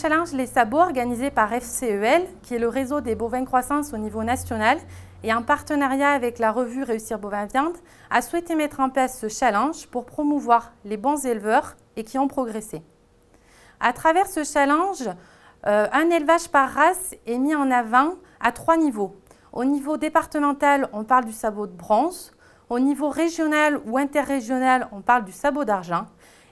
challenge Les Sabots organisé par FCEL, qui est le réseau des bovins croissance au niveau national, et en partenariat avec la revue Réussir Bovin Viande, a souhaité mettre en place ce challenge pour promouvoir les bons éleveurs et qui ont progressé. À travers ce challenge, euh, un élevage par race est mis en avant à trois niveaux. Au niveau départemental, on parle du sabot de bronze. Au niveau régional ou interrégional, on parle du sabot d'argent.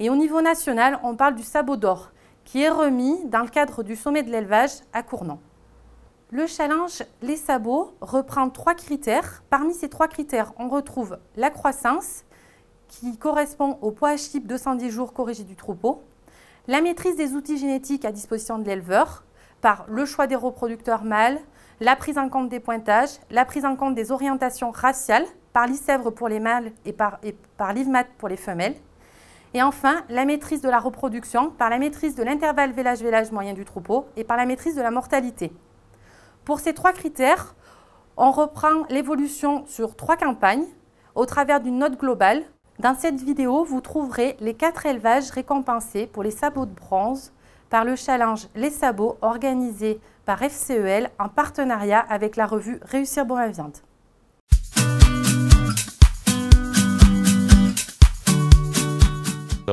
Et au niveau national, on parle du sabot d'or qui est remis dans le cadre du sommet de l'élevage à Cournon. Le challenge Les Sabots reprend trois critères. Parmi ces trois critères, on retrouve la croissance, qui correspond au poids HIP 210 jours corrigé du troupeau, la maîtrise des outils génétiques à disposition de l'éleveur, par le choix des reproducteurs mâles, la prise en compte des pointages, la prise en compte des orientations raciales, par l'ISèvre pour les mâles et par, et par l'IVMAT pour les femelles, et enfin, la maîtrise de la reproduction par la maîtrise de l'intervalle vélage-vélage moyen du troupeau et par la maîtrise de la mortalité. Pour ces trois critères, on reprend l'évolution sur trois campagnes au travers d'une note globale. Dans cette vidéo, vous trouverez les quatre élevages récompensés pour les sabots de bronze par le challenge Les Sabots organisé par FCEL en partenariat avec la revue Réussir Bon à Viande.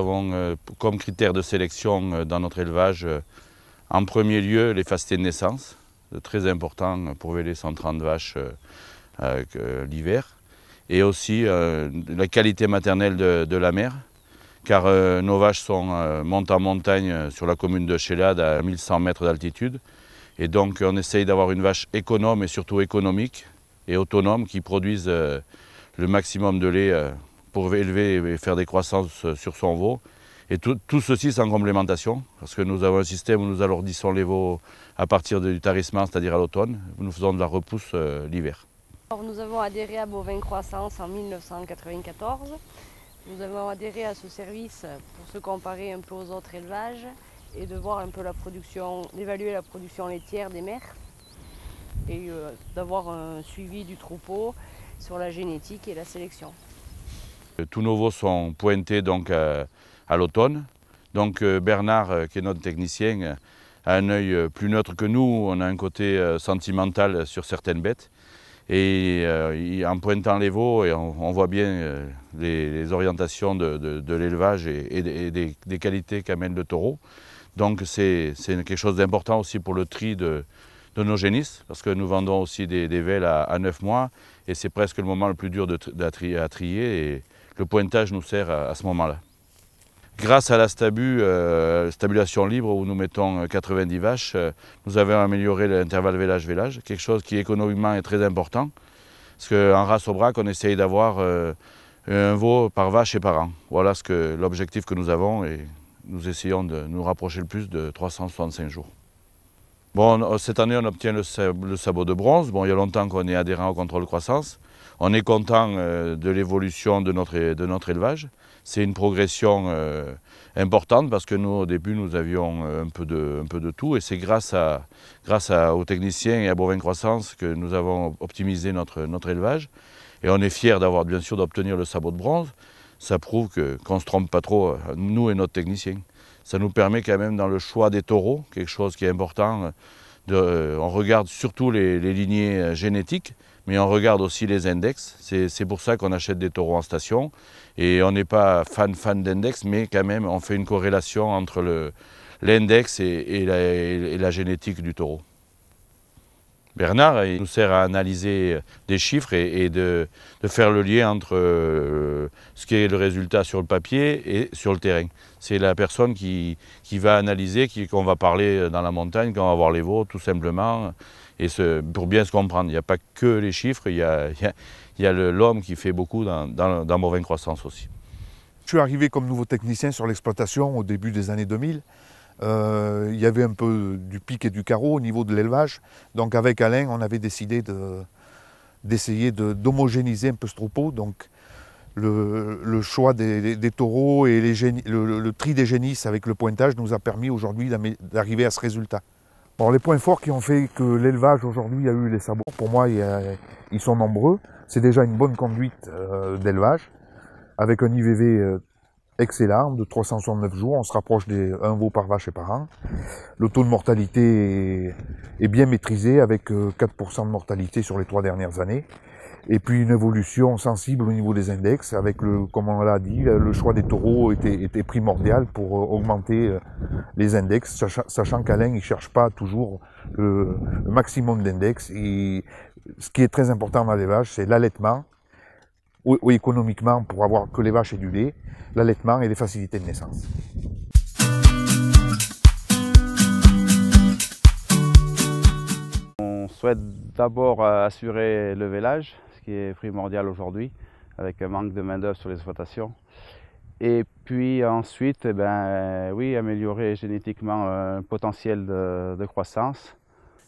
avons euh, comme critère de sélection euh, dans notre élevage, euh, en premier lieu, les fastés de naissance, très important pour veiller 130 vaches l'hiver, et aussi la qualité maternelle de, la mère, car nos vaches sont, montent en montagne sur la commune de Chélade à 1100 mètres d'altitude. Et donc on essaye d'avoir une vache économe et surtout économique et autonome qui produise le maximum de lait pour élever et faire des croissances euh, sur son veau. Et tout, ceci sans complémentation, parce que nous avons un système où nous alourdissons les veaux à partir du tarissement, c'est-à-dire à, l'automne. Nous faisons de la repousse euh, l'hiver. Nous avons adhéré à Bovin Croissance en 1994. Nous avons adhéré à ce service pour se comparer un peu aux autres élevages et de voir un peu la production, d'évaluer la production laitière des mers et euh, d'avoir un suivi du troupeau sur la génétique et la sélection. Euh, tous nos veaux sont pointés donc euh, à, l'automne. Donc euh, Bernard, qui est notre technicien, a un œil plus neutre que nous. On a un côté sentimental sur certaines bêtes. Et en pointant les veaux, on, voit bien les, orientations de, l'élevage et, des, qualités qu'amène le taureau. Donc c'est quelque chose d'important aussi pour le tri de, nos génisses, parce que nous vendons aussi des, des velles à, à 9 mois, et c'est presque le moment le plus dur de, à trier. Et, le pointage nous sert à, ce moment-là. Grâce à la euh, stabulation libre où nous mettons 90 euh, vaches, euh, nous avons amélioré l'intervalle vélage-vélage, quelque chose qui économiquement est très important, parce qu'en race au braque, on essaye d'avoir un veau par vache et par an. Voilà ce l'objectif que nous avons et nous essayons de nous rapprocher le plus de 365 jours. Bon, cette année, on obtient le, sabot de bronze. Bon, il y a longtemps qu'on est adhérent au contrôle croissance. On est content euh, de l'évolution de notre, élevage. C'est une progression euh, importante parce que nous, au début, nous avions euh, un peu de, tout. Et c'est grâce, aux techniciens et à Bovin Croissance que nous avons optimisé notre, élevage. Et on est fiers d'avoir, bien sûr, d'obtenir le sabot de bronze. Ça prouve qu'on ne se trompe pas trop, nous et notre technicien. Ça nous permet quand même, dans le choix des taureaux, quelque chose qui est important, on regarde surtout les lignées génétiques mais on regarde aussi les index. C'est pour ça qu'on achète des taureaux en station. Et on n'est pas fan fan d'index, mais quand même, on fait une corrélation entre l'index et, la génétique du taureau. Bernard, il nous sert à analyser des chiffres et, de, de, faire le lien entre euh, ce qui est le résultat sur le papier et sur le terrain. C'est la personne qui, qui va analyser, qu'on va parler dans la montagne, qu'on va voir les veaux, tout simplement, et pour bien se comprendre, il n'y a pas que les chiffres, il y a, l'homme qui fait beaucoup dans, dans, Croissance aussi. Je suis arrivé comme nouveau technicien sur l'exploitation au début des années 2000. Euh, il y avait un peu du pic et du carreau au niveau de l'élevage. Donc avec Alain, on avait décidé d'essayer de, d'homogénéiser un peu ce troupeau. Donc le, choix des, taureaux et le tri des génisses avec le pointage nous a permis aujourd'hui d'arriver à ce résultat. Alors les points forts qui ont fait que l'élevage aujourd'hui a eu les sabots, pour moi ils sont nombreux. C'est déjà une bonne conduite euh, d'élevage, avec un IVV euh, excellent de 369 jours, on se rapproche des veau par vache et par an. Le taux de mortalité est bien maîtrisé avec 4% euh, de mortalité sur les trois dernières années et puis une évolution sensible au niveau des index, avec le, comme on l'a dit, le choix des taureaux était, primordial pour euh, augmenter euh, les index, sachant, qu'Alain ne cherche pas toujours euh, le, maximum d'index. Et ce qui est très important dans les vaches, c'est l'allaitement, ou, ou, économiquement pour avoir que les vaches et du lait, l'allaitement et les facilités de naissance. On souhaite d'abord assurer le vélage, qui est primordial aujourd'hui, avec un manque de main-d'œuvre sur les exploitations. Et puis ensuite, eh ben, euh, oui, améliorer génétiquement euh, un potentiel de, croissance.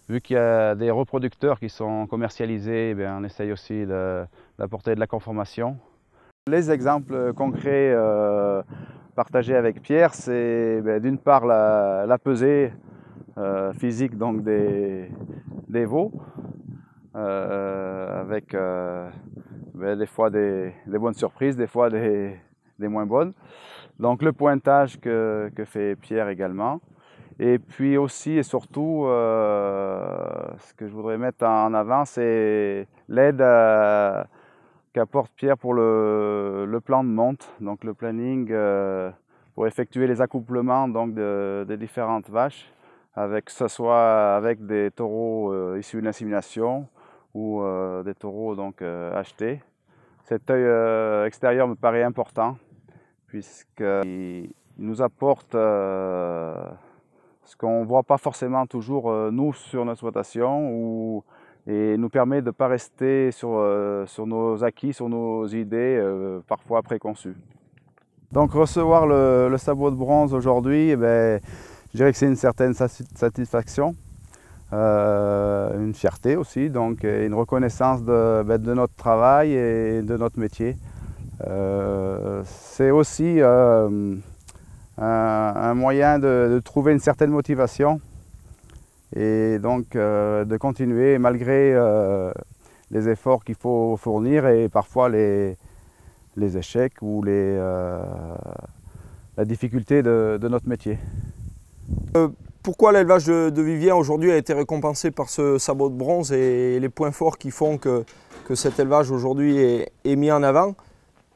Vu qu'il y a des reproducteurs qui sont commercialisés, eh ben, on essaye aussi d'apporter de, la conformation. Les exemples euh, concrets partagés avec Pierre, c'est eh ben, d'une part la, pesée physique donc des veaux, euh, avec euh, ben, des fois des, bonnes surprises, des fois des, moins bonnes. Donc le pointage que, fait Pierre également. Et puis aussi et surtout, euh, ce que je voudrais mettre en avant, c'est l'aide qu'apporte Pierre pour le, plan de monte, donc le planning pour effectuer les accouplements donc des différentes vaches, avec que ce soit avec des taureaux issus d'une assimilation ou euh, des taureaux donc euh, achetés. Cet œil euh, extérieur me paraît important puisqu'il nous apporte ce qu'on ne voit pas forcément toujours nous sur notre exploitation ou, et nous permet de ne pas rester sur, sur nos acquis, sur nos idées parfois préconçues. Donc recevoir le, sabot de bronze aujourd'hui, eh ben, je dirais que c'est une certaine satisfaction euh, une fierté aussi, donc une reconnaissance de, ben, de, notre travail et de notre métier. Euh, c'est aussi euh, un, moyen de, trouver une certaine motivation et donc de continuer malgré les efforts qu'il faut fournir et parfois les, les échecs ou les, la difficulté de notre métier. Pourquoi l'élevage de, Vivien aujourd'hui a été récompensé par ce sabot de bronze et les points forts qui font que, que cet élevage aujourd'hui est, mis en avant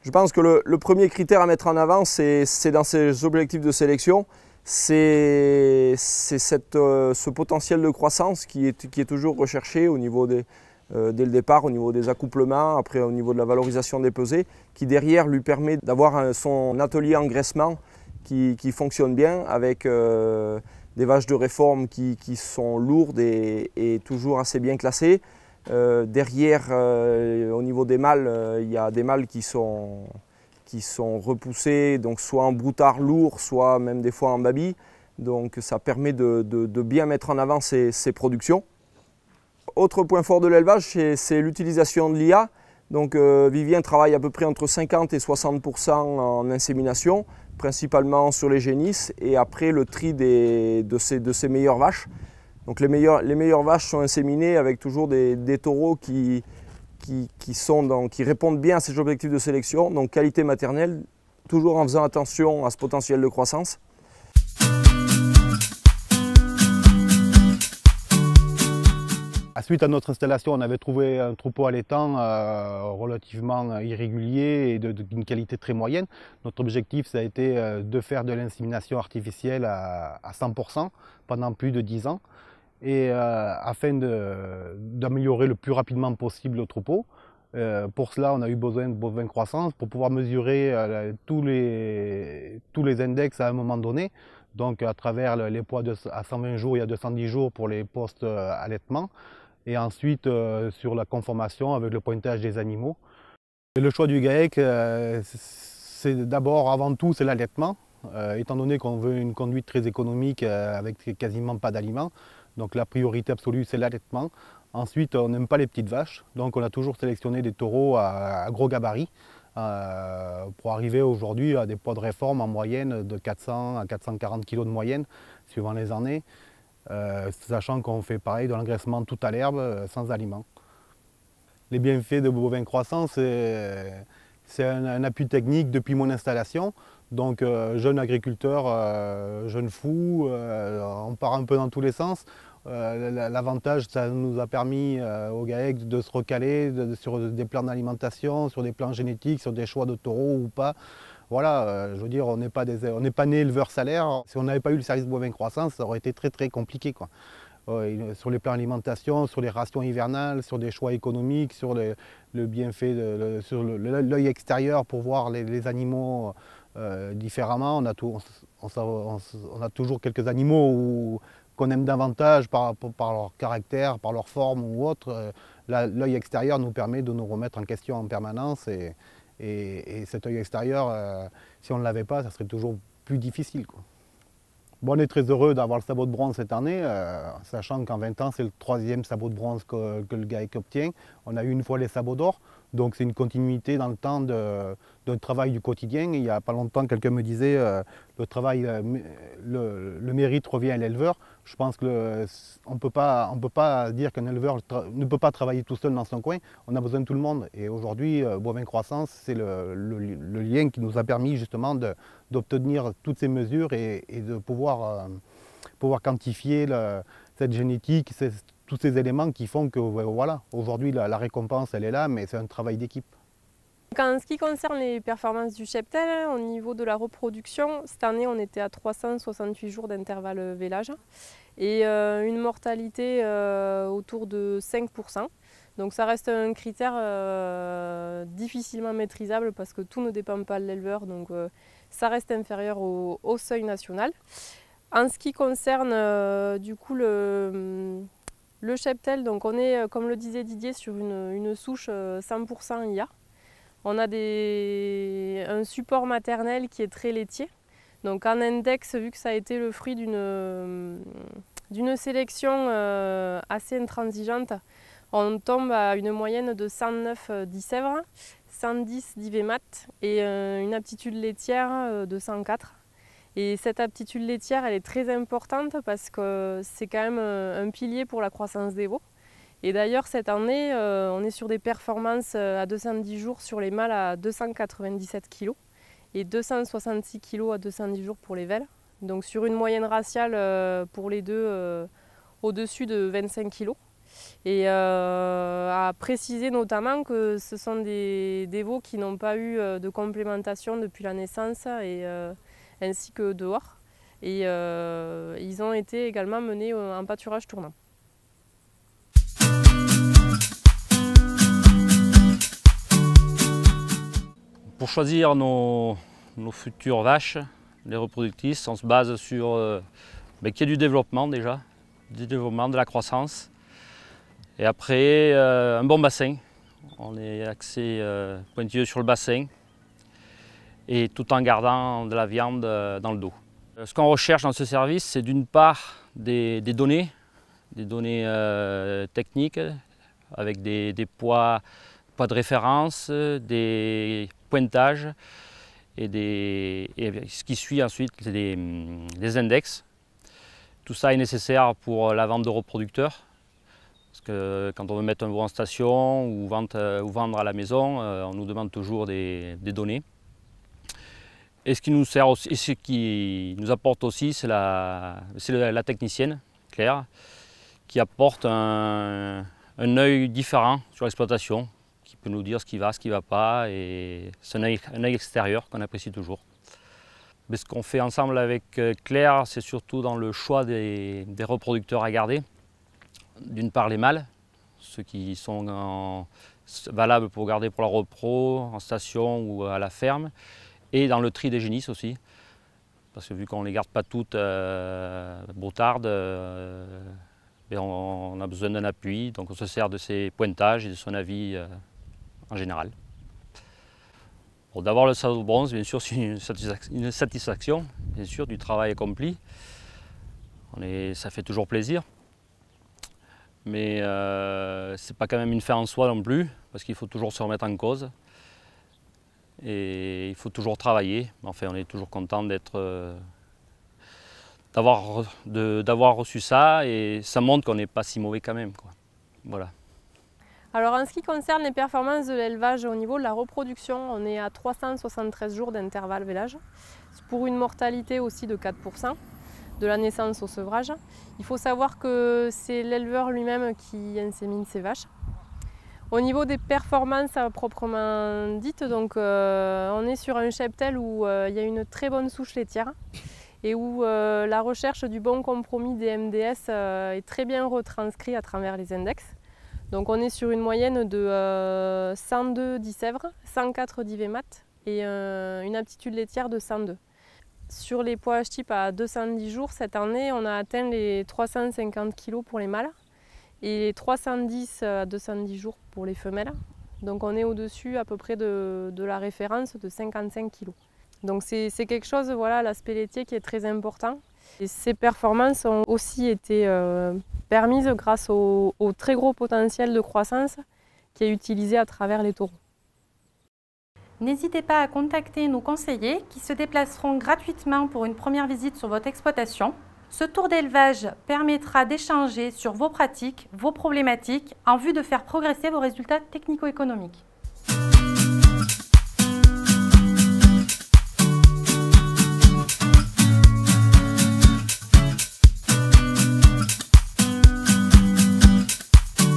Je pense que le, premier critère à mettre en avant, c'est dans ses objectifs de sélection, c'est euh, ce potentiel de croissance qui est, qui est toujours recherché au niveau des, euh, dès le départ au niveau des accouplements, après au niveau de la valorisation des pesées, qui derrière lui permet d'avoir son atelier engraissement qui, qui, fonctionne bien avec euh, des vaches de réforme qui, sont lourdes et, toujours assez bien classées. Euh, derrière, euh, au niveau des mâles, euh, il y a des mâles qui sont, qui repoussés, donc soit en broutard lourd, soit même des fois en baby. Donc ça permet de, bien mettre en avant ces, ces productions. Autre point fort de l'élevage, c'est l'utilisation de l'IA. Donc Vivien travaille à peu près entre 50 et 60 en insémination, principalement sur les génisses, et après le tri de, ces, de ces meilleures vaches. les meilleures, vaches sont inséminées avec toujours des, des taureaux qui, qui répondent bien à ces objectifs de sélection, donc qualité maternelle, toujours en faisant attention à ce potentiel de croissance. suite à notre installation, on avait trouvé un troupeau allaitant euh, relativement irrégulier et d'une qualité très moyenne. Notre objectif, ça a été euh, de faire de l'insémination artificielle à, 100% pendant plus de 10 ans et euh, afin d'améliorer le plus rapidement possible le troupeau. pour cela, on a eu besoin de bovins croissance pour pouvoir mesurer tous, les, index à un moment donné, donc à travers les poids à 120 jours et à 210 jours pour les postes allaitement et ensuite euh, sur la conformation avec le pointage des animaux. le choix du GAEC, euh, c'est d'abord, avant tout, c'est l'allaitement. Euh, étant donné qu'on veut une conduite très économique avec quasiment pas d'aliments, donc la priorité absolue, c'est l'allaitement. Ensuite, on n'aime pas les petites vaches, donc on a toujours sélectionné des taureaux à, gros gabarit pour arriver aujourd'hui à des poids de réforme en moyenne de 400 à 440 kg de moyenne, suivant les années. Euh, sachant qu'on fait pareil de l'engraissement tout à l'herbe, euh, sans aliments. Les bienfaits de bovin croissant, c'est un, appui technique depuis mon installation. Donc euh, jeune agriculteur, jeune fou, on part un peu dans tous les sens. L'avantage, ça nous a permis au GAEC de se recaler sur des plans d'alimentation, sur des plans génétiques, sur des choix de taureaux ou pas. Voilà, euh, je veux dire, on n'est pas, des, on pas né éleveur salaire. Si on n'avait pas eu le service bovin croissance, ça aurait été très très compliqué. Quoi. sur les plans d'alimentation, sur les rations hivernales, sur des choix économiques, sur le bienfait, sur l'œil extérieur pour voir les, animaux différemment. On a, toujours quelques animaux qu'on aime davantage par, par, leur caractère, par leur forme ou autre. Euh, l'œil extérieur nous permet de nous remettre en question en permanence. Et, et, cet œil extérieur, euh, si on ne l'avait pas, ça serait toujours plus difficile. on est très heureux d'avoir le sabot de bronze cette année, euh, sachant qu'en 20 ans, c'est le troisième sabot de bronze que, le GAEC obtient. On a eu une fois les sabots d'or. Donc c'est une continuité dans le temps d'un travail du quotidien. Il n'y a pas longtemps, quelqu'un me disait euh, le travail, euh, le, mérite revient à l'éleveur. Je pense qu'on ne peut pas dire qu'un éleveur ne peut pas travailler tout seul dans son coin. On a besoin de tout le monde. Et aujourd'hui, euh, Bovin Croissance, c'est le, lien qui nous a permis justement d'obtenir toutes ces mesures et, de pouvoir, pouvoir quantifier cette génétique, tous ces éléments qui font que voilà, aujourd'hui la, récompense elle est là, mais c'est un travail d'équipe. En ce qui concerne les performances du cheptel, hein, au niveau de la reproduction, cette année on était à 368 jours d'intervalle vélage et euh, une mortalité euh, autour de 5%. Donc ça reste un critère euh, difficilement maîtrisable parce que tout ne dépend pas de l'éleveur, donc ça reste inférieur au, seuil national. En ce qui concerne du coup le hum, le cheptel, donc on est, euh, comme le disait Didier, sur une, souche 100% euh, IA. On a un support maternel qui est très laitier. Donc en index, vu que ça a été le fruit d'une euh, sélection assez intransigeante, on tombe à une moyenne de 109 d'Isèvres, 110 mat et une aptitude laitière de 104. Et cette aptitude laitière, elle est très importante parce que c'est quand même euh, un pilier pour la croissance des veaux. Et d'ailleurs, cette année, euh, on est sur des performances euh, à 210 jours sur les mâles à 297 kg et 266 kg à 210 jours pour les velles. Donc sur une moyenne raciale pour les deux au-dessus de 25 kg. Et à préciser notamment que ce sont des, veaux qui n'ont pas eu de complémentation depuis la naissance et ainsi que dehors. Et euh, ils ont été également menés en pâturage tournant. Pour choisir nos, futures vaches, les reproductrices, on se base sur euh, ben, qu'il y ait du développement déjà, du développement, de la croissance. Et après, euh, un bon bassin. On est axé euh, pointilleux sur le bassin et tout en gardant de la viande euh, dans le dos. Euh, ce qu'on recherche dans ce service, c'est d'une part des, données, des données euh, techniques avec des, poids, de référence, des pointages et, des, ce qui suit ensuite mm, des, index. Tout ça est nécessaire pour la vente de reproducteurs parce que quand on veut mettre un veau en station ou, vendre à la maison, on nous demande toujours des données. Et ce qui nous sert et ce qui nous apporte aussi, c'est la, technicienne, Claire, qui apporte un, œil différent sur l'exploitation, qui peut nous dire ce qui va, ce qui ne va pas, et c'est un œil, extérieur qu'on apprécie toujours. Mais ce qu'on fait ensemble avec euh, Claire, c'est surtout dans le choix des, reproducteurs à garder. D'une part les mâles, ceux qui sont valables pour garder pour la repro, en station ou à la ferme et dans le tri des génisses aussi. Parce que vu qu'on ne les garde pas toutes euh, euh ben, on, a besoin d'un appui, donc on se sert de ses pointages et de son avis euh, en général. D'avoir le de bronze, bien sûr, c'est une, satisfaction, bien sûr, du travail accompli. ça fait toujours plaisir. Mais euh, c'est ce n'est pas quand même une fin en soi non plus, parce qu'il faut toujours se remettre en cause. Et il faut toujours travailler. Enfin, on est toujours content euh, d'avoir, reçu ça et ça montre qu'on n'est pas si mauvais quand même. Alors en ce qui concerne les performances de l'élevage au niveau de la reproduction, on est à 373 jours d'intervalle vélage, pour une mortalité aussi de 4% de la naissance au sevrage. Il faut savoir que c'est l'éleveur lui-même qui insémine ses vaches. Au niveau des performances euh, proprement dites, donc, euh, on est sur un cheptel où euh, il y a une très bonne souche laitière et où la recherche du bon compromis des MDS est très bien retranscrite à travers les index. Donc on est sur une moyenne de 102 dissèvres, 104 mat et une aptitude laitière de 102. Sur les poids type à 210 jours cette année, on a atteint les 350 kg pour les mâles et 310 à 210 jours pour les femelles. Donc on est au-dessus à peu près de, la référence de 55 kg. Donc c'est quelque chose, voilà, l'aspect laitier qui est très important. Et ces performances ont aussi été euh, permises grâce au, très gros potentiel de croissance qui est utilisé à travers les taureaux. N'hésitez pas à contacter nos conseillers qui se déplaceront gratuitement pour une première visite sur votre exploitation ce tour d'élevage permettra d'échanger sur vos pratiques, vos problématiques, en vue de faire progresser vos résultats technico-économiques.